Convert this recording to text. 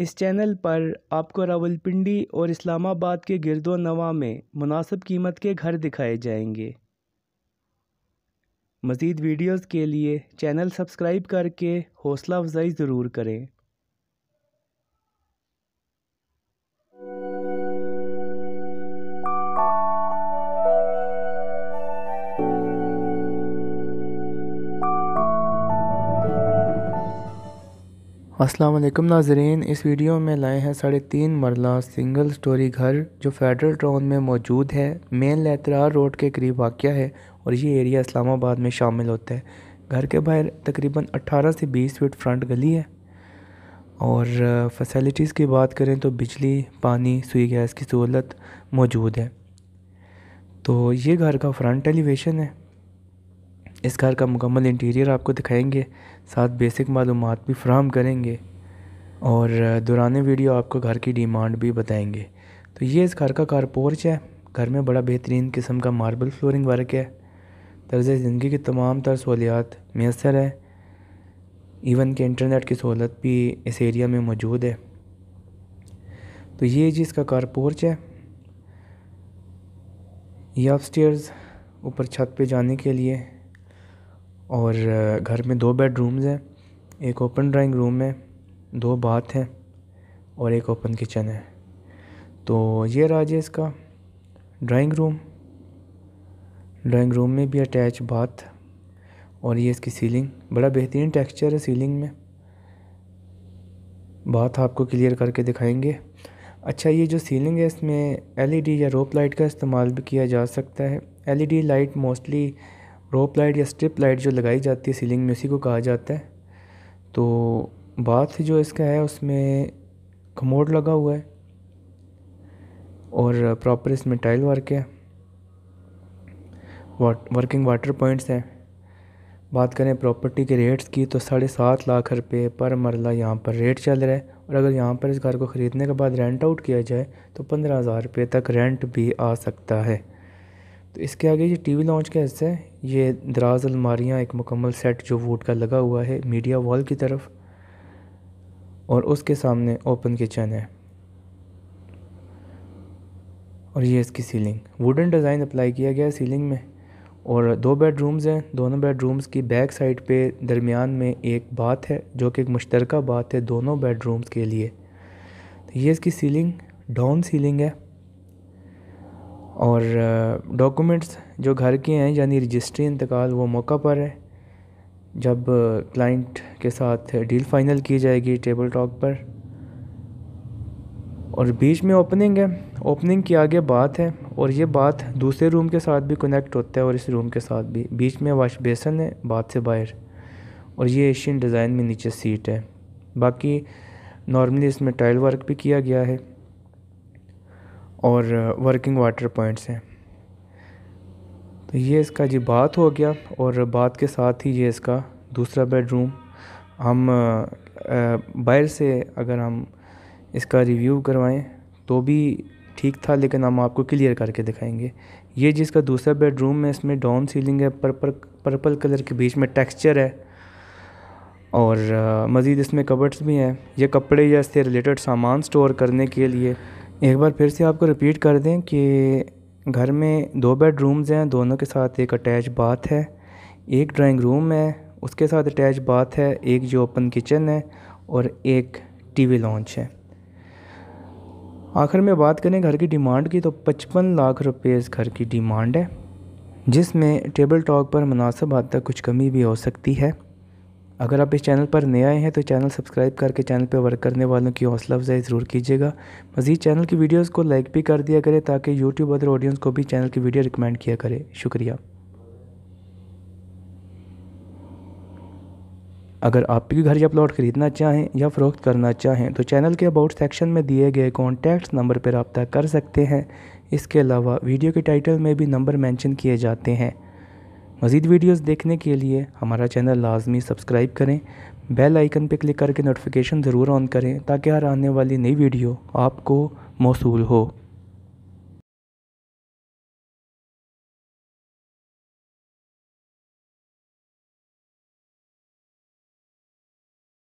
इस चैनल पर आपको रावलपिंडी और इस्लामाबाद के गिरदो नवा में मुनासिब कीमत के घर दिखाए जाएंगे मज़ीद वीडियोस के लिए चैनल सब्सक्राइब करके हौसला अफजाई ज़रूर करें असलम नाजरीन इस वीडियो में लाए हैं साढ़े तीन मरला सिंगल स्टोरी घर जो फेडरल टाउन में मौजूद है मेन लेतरार रोड के करीब वाक़ है और ये एरिया इस्लामाबाद में शामिल होता है घर के बाहर तकरीबन 18 से 20 फीट फ्रंट गली है और फैसिलिटीज़ की बात करें तो बिजली पानी सुई गैस की सहूलत मौजूद है तो ये घर का फ्रंट एलिवेशन है इस घर का मुकम्मल इंटीरियर आपको दिखाएंगे साथ बेसिक मालूम भी फ्राहम करेंगे और दौरान वीडियो आपको घर की डिमांड भी बताएंगे तो ये इस घर का कार पोर्च है घर में बड़ा बेहतरीन किस्म का मार्बल फ्लोरिंग वर्क है तर्ज ज़िंदगी की तमाम तर सहूलियात मैसर है इवन के इंटरनेट की सहूलत भी इस एरिया में मौजूद है तो ये जी इसका कार पोर्च है ये आप ऊपर छत पे जाने के लिए और घर में दो बेडरूम्स हैं एक ओपन ड्राइंग रूम है दो बाथ हैं और एक ओपन किचन है तो ये राज है इसका ड्राइंग रूम ड्राइंग रूम में भी अटैच बाथ और ये इसकी सीलिंग बड़ा बेहतरीन टेक्सचर है सीलिंग में बात आपको क्लियर करके दिखाएंगे अच्छा ये जो सीलिंग है इसमें एलईडी या रोप लाइट का इस्तेमाल भी किया जा सकता है LED light mostly rope light या स्ट्रिप लाइट जो लगाई जाती है सीलिंग में उसी को कहा जाता है तो बाथ जो इसका है उसमें खमोड लगा हुआ है और प्रॉपर इसमें टाइल वर्क है वाट वर्किंग वाटर पॉइंट्स हैं बात करें प्रॉपर्टी के रेट्स की तो साढ़े सात लाख रुपये पर मरला यहाँ पर रेट चल रहा है और अगर यहाँ पर इस घर को ख़रीदने के बाद रेंट आउट किया जाए तो पंद्रह हज़ार रुपये तक रेंट भी आ सकता है तो इसके आगे ये टीवी लॉन्च का हिस्सा है ये दराज अलमारियाँ एक मुकम्मल सेट जो वोट का लगा हुआ है मीडिया वॉल की तरफ और उसके सामने ओपन किचन है और ये इसकी सीलिंग वुडन डिज़ाइन अप्लाई किया गया है सीलिंग में और दो बेडरूम्स हैं दोनों बेडरूम्स की बैक साइड पे दरमियान में एक बात है जो कि एक मुश्तरक बात है दोनों बेडरूम्स के लिए तो ये इसकी सीलिंग डाउन सीलिंग है और डॉक्यूमेंट्स जो घर के हैं यानी रजिस्ट्री इंतकाल वो मौका पर है जब क्लाइंट के साथ डील फाइनल की जाएगी टेबल टॉक पर और बीच में ओपनिंग है ओपनिंग की आगे बात है और ये बात दूसरे रूम के साथ भी कनेक्ट होता है और इस रूम के साथ भी बीच में वाश बेसन है बात से बाहर और ये एशियन डिज़ाइन में नीचे सीट है बाकी नॉर्मली इसमें टाइल वर्क भी किया गया है और वर्किंग वाटर पॉइंट्स हैं तो ये इसका जी बात हो गया और बात के साथ ही ये इसका दूसरा बेडरूम हम बाहर से अगर हम इसका रिव्यू करवाएं तो भी ठीक था लेकिन हम आपको क्लियर करके दिखाएंगे ये जिसका दूसरा बेडरूम है इसमें डाउन सीलिंग है पर्पल पर्पल कलर के बीच में टेक्सचर है और मज़ीद इसमें कबर्ड्स भी हैं ये कपड़े या इससे रिलेटेड सामान स्टोर करने के लिए एक बार फिर से आपको रिपीट कर दें कि घर में दो बेडरूम्स हैं दोनों के साथ एक अटैच बाथ है एक ड्राइंग रूम है उसके साथ अटैच बाथ है एक जो ओपन किचन है और एक टीवी लॉन्च है आखिर में बात करें घर की डिमांड की तो पचपन लाख रुपए इस घर की डिमांड है जिसमें टेबल टॉक पर मुनासिब हद तक कुछ कमी भी हो सकती है अगर आप इस चैनल पर नए आए हैं तो चैनल सब्सक्राइब करके चैनल पर वर्क करने वालों की हौसला अफजाई ज़रूर कीजिएगा मज़ीद चैनल की वीडियोज़ को लाइक भी कर दिया करें ताकि यूट्यूब अदर ऑडियंस को भी चैनल की वीडियो रिकमेंड किया करें शुक्रिया अगर आप भी घर या प्लॉट खरीदना चाहें या फ़रोख्त करना चाहें तो चैनल के अबाउट सेक्शन में दिए गए कॉन्टैक्ट नंबर पर रबता कर सकते हैं इसके अलावा वीडियो के टाइटल में भी नंबर मेंशन किए जाते हैं मज़ीद वीडियोज़ देखने के लिए हमारा चैनल लाजमी सब्सक्राइब करें बेल आइकन पर क्लिक करके नोटिफिकेशन ज़रूर ऑन करें ताकि हर आने वाली नई वीडियो आपको मौसू हो